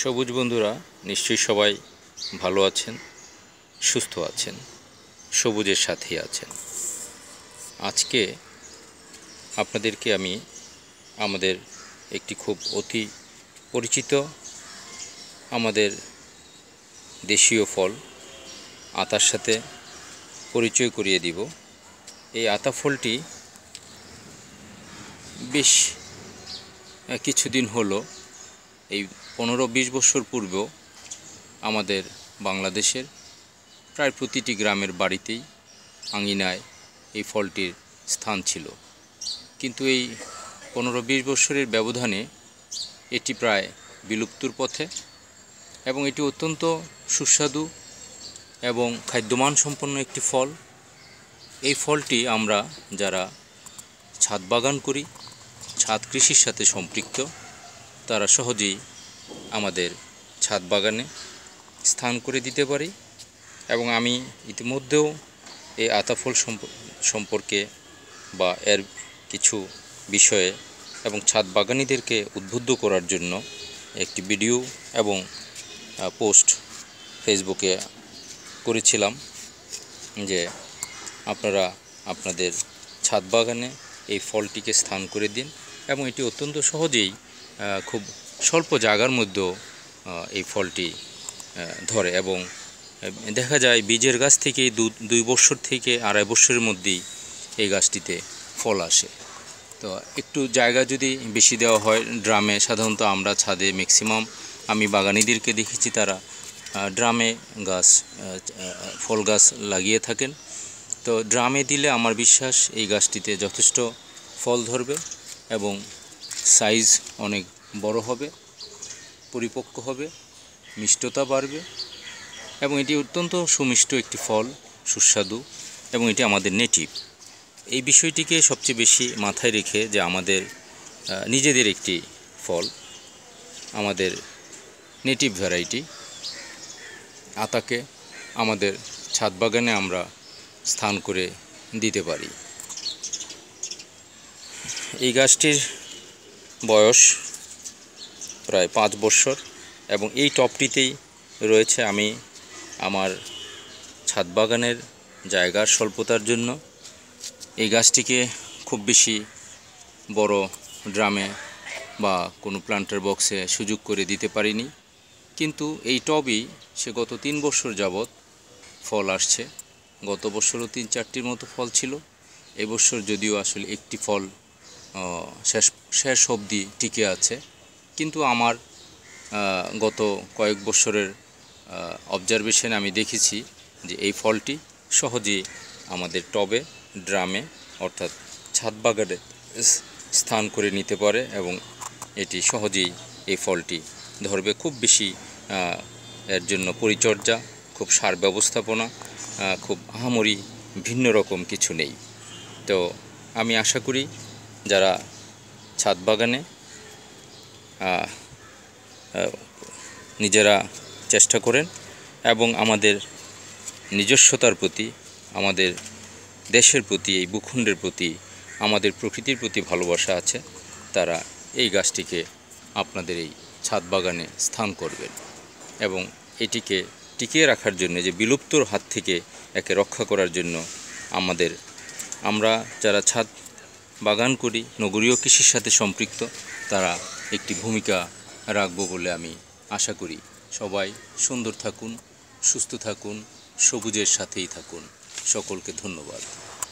সবুজ বন্ধুরা নিশ্চয়ই সবাই ভালো আছেন সুস্থ আছেন সবুজের সাথে আছেন আজকে আপনাদেরকে আমি আমাদের একটি খুব অতি পরিচিত আমাদের দেশীয় ফল আতার সাথে পরিচয় করিয়ে দিব এই আতা ফলটি বেশ কিছুদিন হলো এই পনেরো বিশ বছর পূর্বেও আমাদের বাংলাদেশের প্রায় প্রতিটি গ্রামের বাড়িতেই আঙিনায় এই ফলটির স্থান ছিল কিন্তু এই পনেরো বিশ বছরের ব্যবধানে এটি প্রায় বিলুপ্তর পথে এবং এটি অত্যন্ত সুস্বাদু এবং খাদ্যমান সম্পন্ন একটি ফল এই ফলটি আমরা যারা ছাদ বাগান করি ছাদ কৃষির সাথে সম্পৃক্ত তারা সহজেই আমাদের ছাদ বাগানে স্থান করে দিতে পারি এবং আমি ইতিমধ্যেও এই আতাফল সম্পর্কে বা এর কিছু বিষয়ে এবং ছাদ বাগানিদেরকে উদ্বুদ্ধ করার জন্য একটি ভিডিও এবং পোস্ট ফেসবুকে করেছিলাম যে আপনারা আপনাদের ছাদ বাগানে এই ফলটিকে স্থান করে দিন এবং এটি অত্যন্ত সহজেই খুব স্বল্প জায়গার মধ্যেও এই ফলটি ধরে এবং দেখা যায় বীজের গাছ থেকে দুই বছর থেকে আড়াই বছরের মধ্যেই এই গাছটিতে ফল আসে তো একটু জায়গা যদি বেশি দেওয়া হয় ড্রামে সাধারণত আমরা ছাদে ম্যাক্সিমাম আমি বাগানিদেরকে দেখেছি তারা ড্রামে গাছ ফল গাছ লাগিয়ে থাকেন তো ড্রামে দিলে আমার বিশ্বাস এই গাছটিতে যথেষ্ট ফল ধরবে এবং সাইজ অনেক বড় হবে পরিপক্ক হবে মিষ্টতা বাড়বে এবং এটি অত্যন্ত সুমিষ্ট একটি ফল সুস্বাদু এবং এটি আমাদের নেটিভ এই বিষয়টিকে সবচেয়ে বেশি মাথায় রেখে যে আমাদের নিজেদের একটি ফল আমাদের নেটিভ ভ্যারাইটি আতাকে আমাদের ছাদ বাগানে আমরা স্থান করে দিতে পারি এই গাছটির বয়স প্রায় পাঁচ বছর এবং এই টপটিতেই রয়েছে আমি আমার ছাদ বাগানের জায়গার স্বল্পতার জন্য এই গাছটিকে খুব বেশি বড় ড্রামে বা কোনো প্লান্টের বক্সে সুযোগ করে দিতে পারিনি কিন্তু এই টবই সে গত তিন বছর যাবৎ ফল আসছে গত বছরও তিন চারটির মতো ফল ছিল এবছর যদিও আসলে একটি ফল শেষ শেষ অবধি টিকে আছে কিন্তু আমার গত কয়েক বছরের অবজারভেশন আমি দেখেছি যে এই ফলটি সহজেই আমাদের টবে ড্রামে অর্থাৎ ছাদ বাগানে স্থান করে নিতে পারে এবং এটি সহজেই এই ফলটি ধরবে খুব বেশি এর জন্য পরিচর্যা খুব সার ব্যবস্থাপনা খুব আহামরি ভিন্ন রকম কিছু নেই তো আমি আশা করি যারা ছাদ বাগানে নিজেরা চেষ্টা করেন এবং আমাদের নিজস্বতার প্রতি আমাদের দেশের প্রতি এই ভূখণ্ডের প্রতি আমাদের প্রকৃতির প্রতি ভালোবাসা আছে তারা এই গাছটিকে আপনাদের এই ছাদ বাগানে স্থান করবেন এবং এটিকে টিকিয়ে রাখার জন্য যে বিলুপ্তর হাত থেকে একে রক্ষা করার জন্য আমাদের আমরা যারা ছাদ বাগান করি নগরীয় কৃষির সাথে সম্পৃক্ত তারা একটি ভূমিকা রাখবো বলে আমি আশা করি সবাই সুন্দর থাকুন সুস্থ থাকুন সবুজের সাথেই থাকুন সকলকে ধন্যবাদ